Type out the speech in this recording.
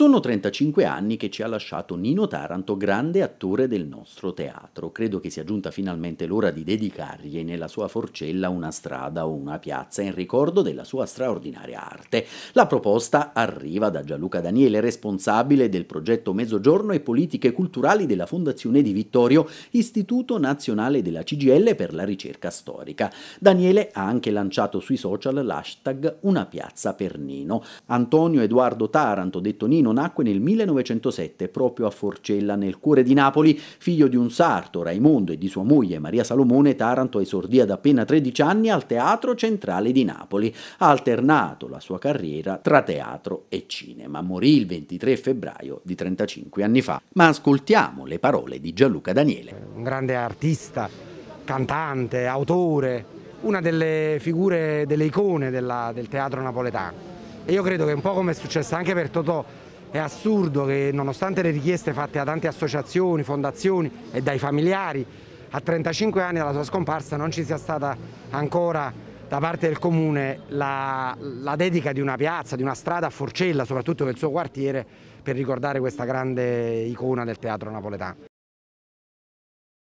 Sono 35 anni che ci ha lasciato Nino Taranto, grande attore del nostro teatro. Credo che sia giunta finalmente l'ora di dedicargli nella sua forcella una strada o una piazza in ricordo della sua straordinaria arte. La proposta arriva da Gianluca Daniele, responsabile del progetto Mezzogiorno e politiche culturali della Fondazione di Vittorio, Istituto Nazionale della CGL per la ricerca storica. Daniele ha anche lanciato sui social l'hashtag Una piazza per Nino. Antonio Edoardo Taranto, detto Nino, Martino nacque nel 1907 proprio a Forcella, nel cuore di Napoli, figlio di un sarto, Raimondo, e di sua moglie Maria Salomone, Taranto esordì ad appena 13 anni al Teatro Centrale di Napoli. Ha alternato la sua carriera tra teatro e cinema. Morì il 23 febbraio di 35 anni fa. Ma ascoltiamo le parole di Gianluca Daniele. Un grande artista, cantante, autore, una delle figure, delle icone della, del teatro napoletano. E io credo che un po' come è successo anche per Totò, è assurdo che nonostante le richieste fatte da tante associazioni, fondazioni e dai familiari, a 35 anni dalla sua scomparsa non ci sia stata ancora da parte del comune la, la dedica di una piazza, di una strada a Forcella, soprattutto del suo quartiere, per ricordare questa grande icona del teatro napoletano.